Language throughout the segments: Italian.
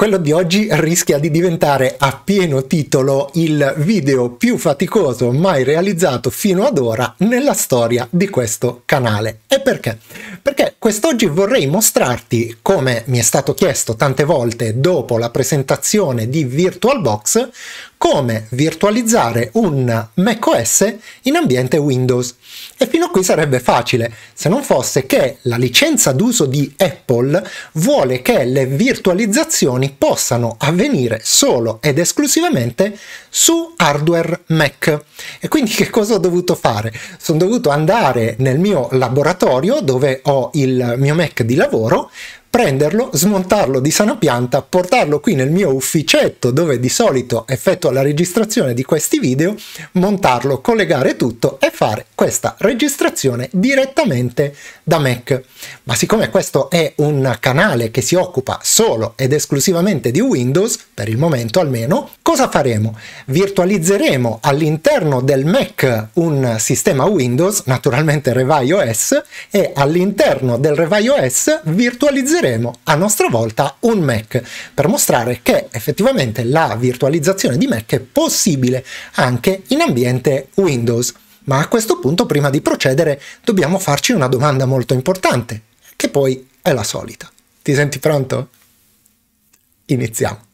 Quello di oggi rischia di diventare a pieno titolo il video più faticoso mai realizzato fino ad ora nella storia di questo canale. E perché? Perché quest'oggi vorrei mostrarti, come mi è stato chiesto tante volte dopo la presentazione di VirtualBox, come virtualizzare un macOS in ambiente Windows. E fino a qui sarebbe facile, se non fosse che la licenza d'uso di Apple vuole che le virtualizzazioni possano avvenire solo ed esclusivamente su hardware Mac. E quindi che cosa ho dovuto fare? Sono dovuto andare nel mio laboratorio dove ho il mio Mac di lavoro, prenderlo, smontarlo di sana pianta, portarlo qui nel mio ufficetto dove di solito effettuo la registrazione di questi video, montarlo, collegare tutto e fare questa registrazione direttamente da Mac. Ma siccome questo è un canale che si occupa solo ed esclusivamente di Windows, per il momento almeno, cosa faremo? Virtualizzeremo all'interno del Mac un sistema Windows, naturalmente OS, e all'interno del OS virtualizzeremo proveremo a nostra volta un Mac per mostrare che effettivamente la virtualizzazione di Mac è possibile anche in ambiente Windows. Ma a questo punto, prima di procedere, dobbiamo farci una domanda molto importante, che poi è la solita. Ti senti pronto? Iniziamo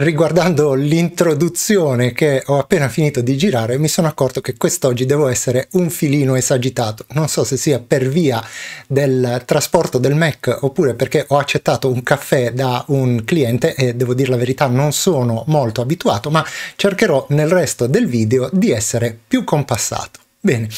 riguardando l'introduzione che ho appena finito di girare, mi sono accorto che quest'oggi devo essere un filino esagitato. Non so se sia per via del trasporto del Mac oppure perché ho accettato un caffè da un cliente e devo dire la verità non sono molto abituato, ma cercherò nel resto del video di essere più compassato. Bene,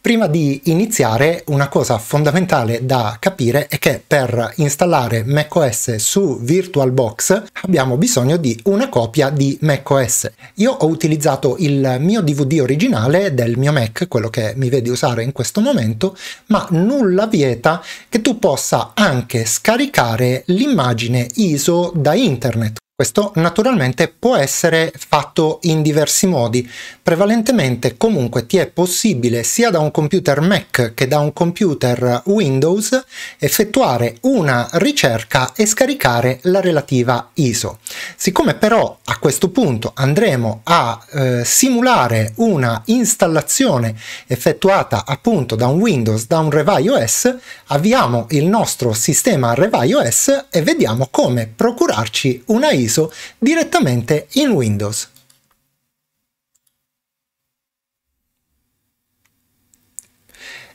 prima di iniziare una cosa fondamentale da capire è che per installare macOS su VirtualBox abbiamo bisogno di una copia di macOS. Io ho utilizzato il mio DVD originale del mio Mac, quello che mi vedi usare in questo momento, ma nulla vieta che tu possa anche scaricare l'immagine ISO da internet. Questo naturalmente può essere fatto in diversi modi, prevalentemente comunque ti è possibile sia da un computer Mac che da un computer Windows effettuare una ricerca e scaricare la relativa ISO. Siccome però a questo punto andremo a eh, simulare una installazione effettuata appunto da un Windows, da un Revive RevIOS, avviamo il nostro sistema Revive RevIOS e vediamo come procurarci una ISO ISO direttamente in Windows.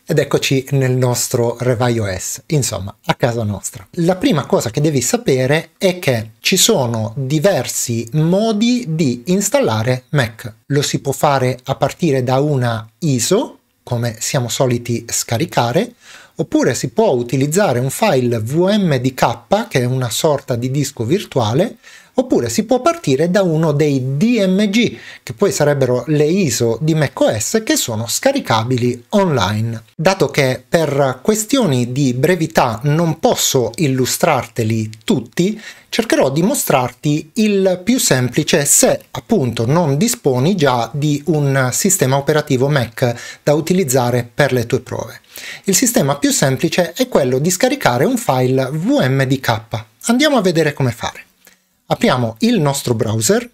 Ed eccoci nel nostro RevIOS, insomma, a casa nostra. La prima cosa che devi sapere è che ci sono diversi modi di installare Mac. Lo si può fare a partire da una ISO, come siamo soliti scaricare, oppure si può utilizzare un file VMDK, che è una sorta di disco virtuale, oppure si può partire da uno dei DMG, che poi sarebbero le ISO di macOS che sono scaricabili online. Dato che per questioni di brevità non posso illustrarteli tutti, cercherò di mostrarti il più semplice se appunto non disponi già di un sistema operativo Mac da utilizzare per le tue prove. Il sistema più semplice è quello di scaricare un file VMDK. Andiamo a vedere come fare apriamo il nostro browser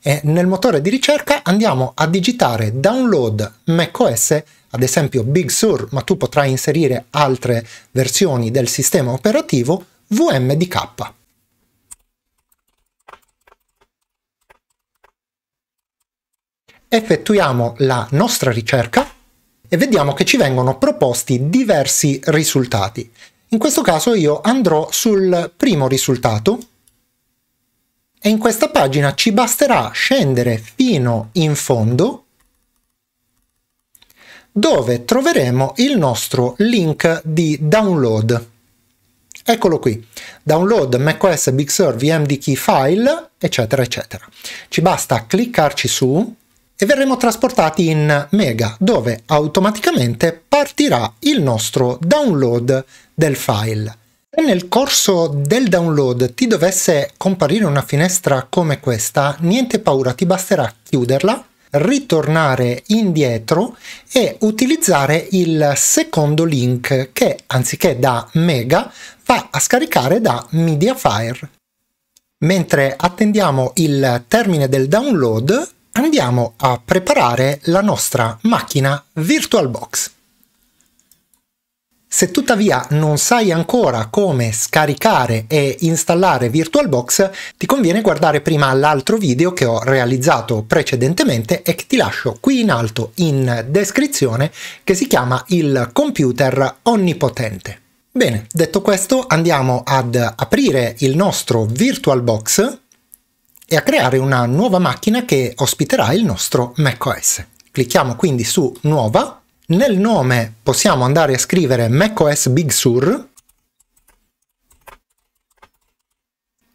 e nel motore di ricerca andiamo a digitare download macOS, ad esempio Big Sur, ma tu potrai inserire altre versioni del sistema operativo VMDK. Effettuiamo la nostra ricerca e vediamo che ci vengono proposti diversi risultati. In questo caso io andrò sul primo risultato e in questa pagina ci basterà scendere fino in fondo dove troveremo il nostro link di download. Eccolo qui, download macOS Big Sur VMD key file, eccetera, eccetera. Ci basta cliccarci su e verremo trasportati in Mega, dove automaticamente partirà il nostro download del file. Se nel corso del download ti dovesse comparire una finestra come questa, niente paura, ti basterà chiuderla, ritornare indietro e utilizzare il secondo link che anziché da Mega va a scaricare da Mediafire. Mentre attendiamo il termine del download, andiamo a preparare la nostra macchina VirtualBox. Se tuttavia non sai ancora come scaricare e installare VirtualBox, ti conviene guardare prima l'altro video che ho realizzato precedentemente e che ti lascio qui in alto in descrizione che si chiama Il computer onnipotente. Bene, detto questo andiamo ad aprire il nostro VirtualBox e a creare una nuova macchina che ospiterà il nostro macOS. Clicchiamo quindi su Nuova nel nome possiamo andare a scrivere macOS Big Sur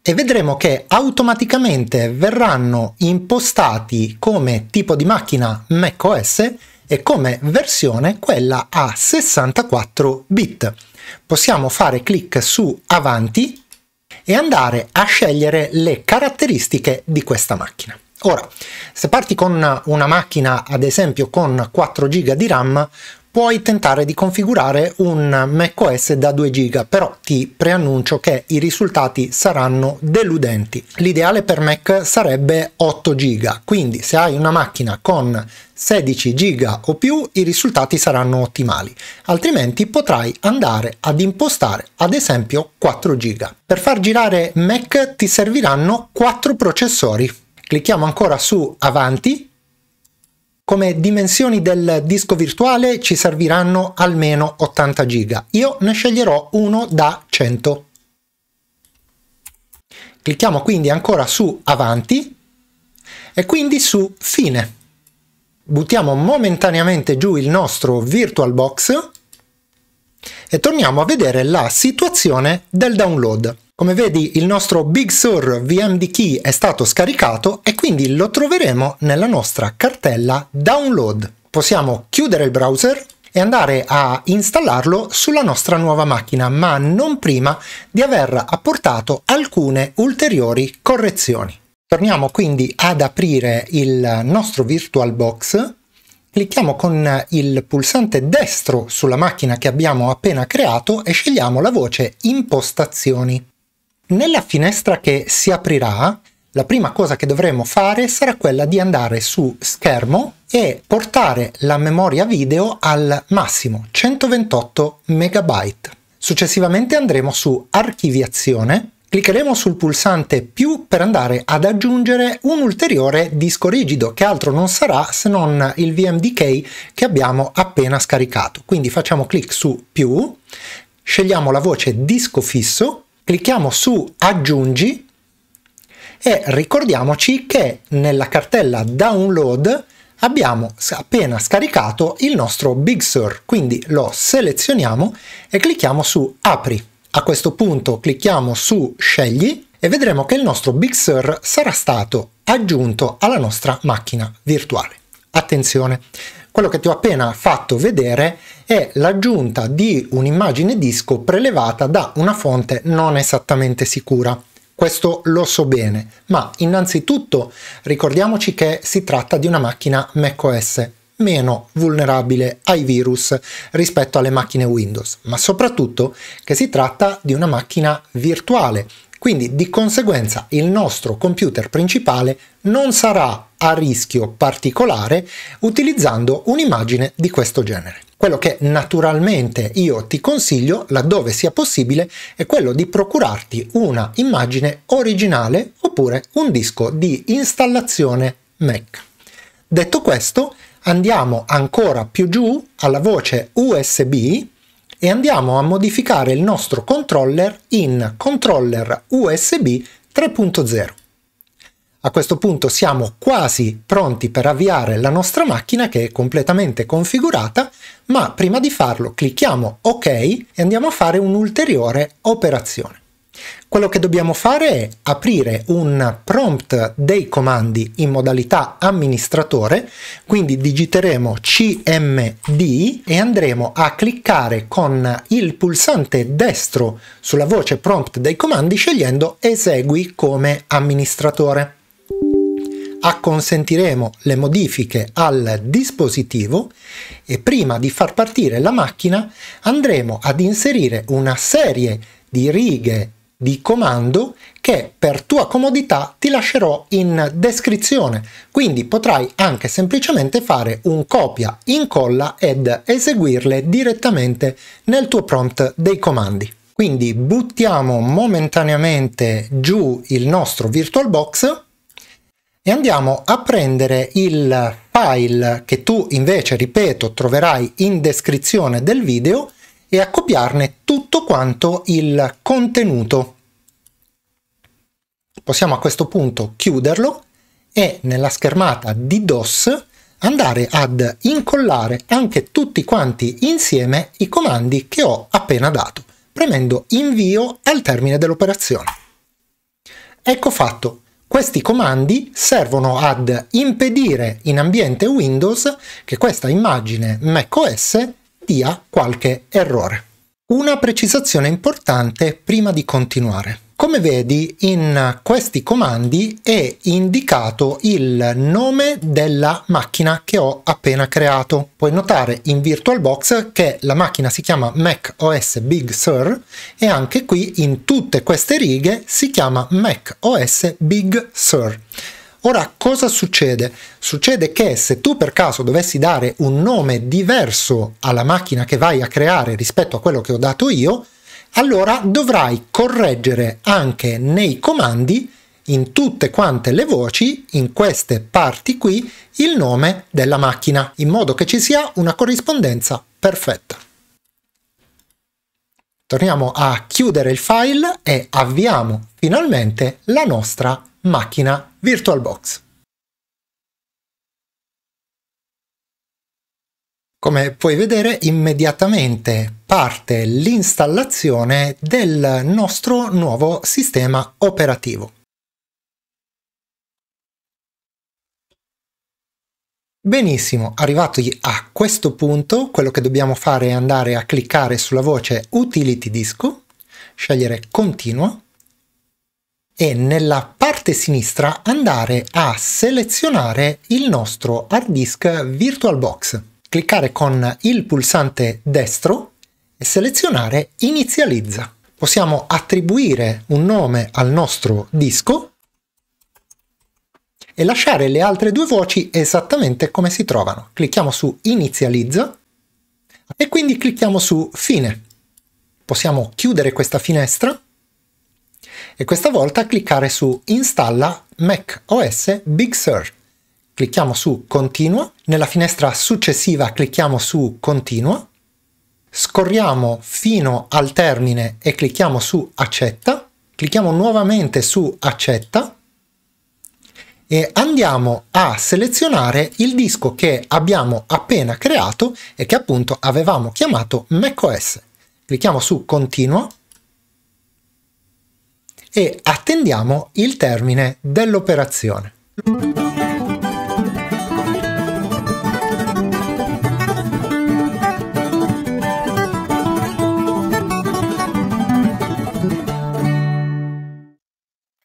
e vedremo che automaticamente verranno impostati come tipo di macchina macOS e come versione quella a 64 bit. Possiamo fare clic su avanti e andare a scegliere le caratteristiche di questa macchina. Ora, se parti con una macchina, ad esempio con 4 GB di RAM, puoi tentare di configurare un macOS da 2 GB, però ti preannuncio che i risultati saranno deludenti. L'ideale per Mac sarebbe 8 GB, quindi se hai una macchina con 16 GB o più i risultati saranno ottimali, altrimenti potrai andare ad impostare ad esempio 4 GB. Per far girare Mac ti serviranno 4 processori Clicchiamo ancora su Avanti. Come dimensioni del disco virtuale ci serviranno almeno 80 GB. Io ne sceglierò uno da 100. Clicchiamo quindi ancora su Avanti e quindi su Fine. Buttiamo momentaneamente giù il nostro VirtualBox e torniamo a vedere la situazione del download. Come vedi il nostro Big Sur VMD Key è stato scaricato e quindi lo troveremo nella nostra cartella download. Possiamo chiudere il browser e andare a installarlo sulla nostra nuova macchina, ma non prima di aver apportato alcune ulteriori correzioni. Torniamo quindi ad aprire il nostro VirtualBox clicchiamo con il pulsante destro sulla macchina che abbiamo appena creato e scegliamo la voce impostazioni. Nella finestra che si aprirà, la prima cosa che dovremo fare sarà quella di andare su schermo e portare la memoria video al massimo 128 MB. Successivamente andremo su archiviazione, cliccheremo sul pulsante più per andare ad aggiungere un ulteriore disco rigido che altro non sarà se non il VMDK che abbiamo appena scaricato. Quindi facciamo clic su più, scegliamo la voce disco fisso Clicchiamo su aggiungi e ricordiamoci che nella cartella download abbiamo appena scaricato il nostro Big Sur, quindi lo selezioniamo e clicchiamo su apri. A questo punto clicchiamo su scegli e vedremo che il nostro Big Sur sarà stato aggiunto alla nostra macchina virtuale. Attenzione, quello che ti ho appena fatto vedere è l'aggiunta di un'immagine disco prelevata da una fonte non esattamente sicura. Questo lo so bene, ma innanzitutto ricordiamoci che si tratta di una macchina macOS meno vulnerabile ai virus rispetto alle macchine Windows, ma soprattutto che si tratta di una macchina virtuale. Quindi di conseguenza il nostro computer principale non sarà a rischio particolare utilizzando un'immagine di questo genere. Quello che naturalmente io ti consiglio, laddove sia possibile, è quello di procurarti una immagine originale oppure un disco di installazione Mac. Detto questo, andiamo ancora più giù alla voce USB e andiamo a modificare il nostro controller in controller USB 3.0. A questo punto siamo quasi pronti per avviare la nostra macchina che è completamente configurata, ma prima di farlo clicchiamo OK e andiamo a fare un'ulteriore operazione. Quello che dobbiamo fare è aprire un prompt dei comandi in modalità amministratore, quindi digiteremo cmd e andremo a cliccare con il pulsante destro sulla voce prompt dei comandi scegliendo esegui come amministratore acconsentiremo le modifiche al dispositivo e prima di far partire la macchina andremo ad inserire una serie di righe di comando che per tua comodità ti lascerò in descrizione, quindi potrai anche semplicemente fare un copia, incolla ed eseguirle direttamente nel tuo prompt dei comandi. Quindi buttiamo momentaneamente giù il nostro VirtualBox e andiamo a prendere il file che tu invece, ripeto, troverai in descrizione del video e a copiarne tutto quanto il contenuto. Possiamo a questo punto chiuderlo e nella schermata di DOS andare ad incollare anche tutti quanti insieme i comandi che ho appena dato, premendo invio al termine dell'operazione. Ecco fatto. Questi comandi servono ad impedire in ambiente Windows che questa immagine macOS dia qualche errore. Una precisazione importante prima di continuare. Come vedi in questi comandi è indicato il nome della macchina che ho appena creato. Puoi notare in VirtualBox che la macchina si chiama Mac OS Big Sur e anche qui in tutte queste righe si chiama Mac OS Big Sur. Ora cosa succede? Succede che se tu per caso dovessi dare un nome diverso alla macchina che vai a creare rispetto a quello che ho dato io, allora dovrai correggere anche nei comandi in tutte quante le voci, in queste parti qui, il nome della macchina, in modo che ci sia una corrispondenza perfetta. Torniamo a chiudere il file e avviamo finalmente la nostra macchina VirtualBox. Come puoi vedere, immediatamente parte l'installazione del nostro nuovo sistema operativo. Benissimo, arrivati a questo punto, quello che dobbiamo fare è andare a cliccare sulla voce Utility Disco, scegliere Continua e nella parte sinistra andare a selezionare il nostro hard disk VirtualBox. Cliccare con il pulsante destro e selezionare inizializza. Possiamo attribuire un nome al nostro disco e lasciare le altre due voci esattamente come si trovano. Clicchiamo su inizializza e quindi clicchiamo su fine. Possiamo chiudere questa finestra e questa volta cliccare su installa Mac OS Big Sur. Clicchiamo su continua, nella finestra successiva clicchiamo su continua Scorriamo fino al termine e clicchiamo su accetta, clicchiamo nuovamente su accetta e andiamo a selezionare il disco che abbiamo appena creato e che appunto avevamo chiamato macOS. Clicchiamo su continua e attendiamo il termine dell'operazione.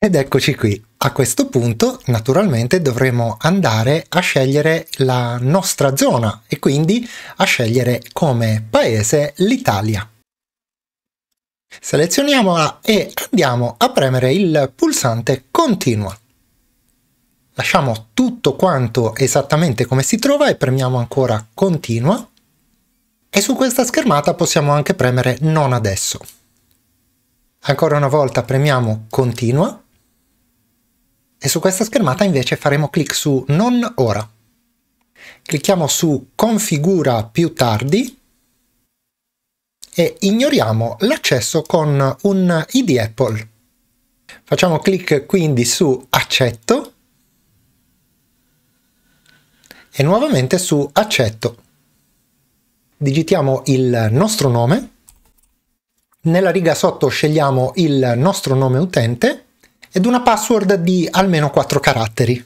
Ed eccoci qui. A questo punto, naturalmente, dovremo andare a scegliere la nostra zona e quindi a scegliere come paese l'Italia. Selezioniamola e andiamo a premere il pulsante Continua. Lasciamo tutto quanto esattamente come si trova e premiamo ancora Continua. E su questa schermata possiamo anche premere Non adesso. Ancora una volta premiamo Continua e su questa schermata invece faremo clic su non ora. Clicchiamo su configura più tardi e ignoriamo l'accesso con un ID Apple. Facciamo clic quindi su accetto e nuovamente su accetto. Digitiamo il nostro nome, nella riga sotto scegliamo il nostro nome utente ed una password di almeno 4 caratteri.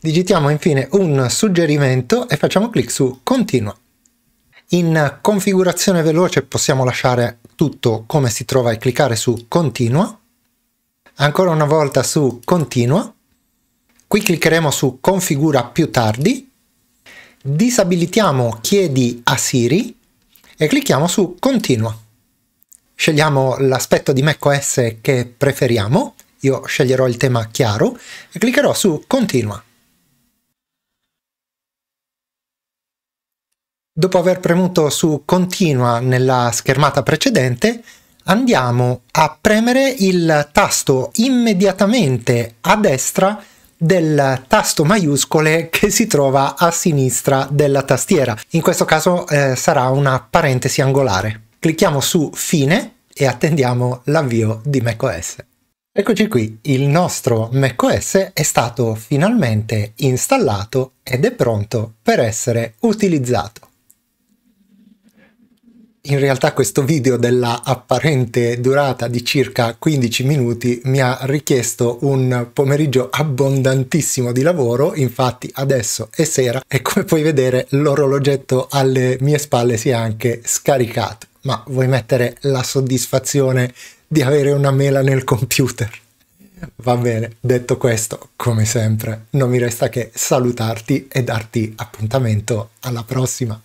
Digitiamo infine un suggerimento e facciamo clic su Continua. In configurazione veloce possiamo lasciare tutto come si trova e cliccare su Continua. Ancora una volta su Continua. Qui cliccheremo su Configura più tardi. Disabilitiamo Chiedi a Siri e clicchiamo su Continua scegliamo l'aspetto di macOS che preferiamo, io sceglierò il tema chiaro e cliccherò su Continua. Dopo aver premuto su Continua nella schermata precedente, andiamo a premere il tasto immediatamente a destra del tasto maiuscole che si trova a sinistra della tastiera. In questo caso eh, sarà una parentesi angolare. Clicchiamo su Fine e attendiamo l'avvio di macOS. Eccoci qui, il nostro macOS è stato finalmente installato ed è pronto per essere utilizzato. In realtà questo video della apparente durata di circa 15 minuti mi ha richiesto un pomeriggio abbondantissimo di lavoro, infatti adesso è sera e come puoi vedere l'orologetto alle mie spalle si è anche scaricato ma vuoi mettere la soddisfazione di avere una mela nel computer. Va bene, detto questo, come sempre, non mi resta che salutarti e darti appuntamento alla prossima.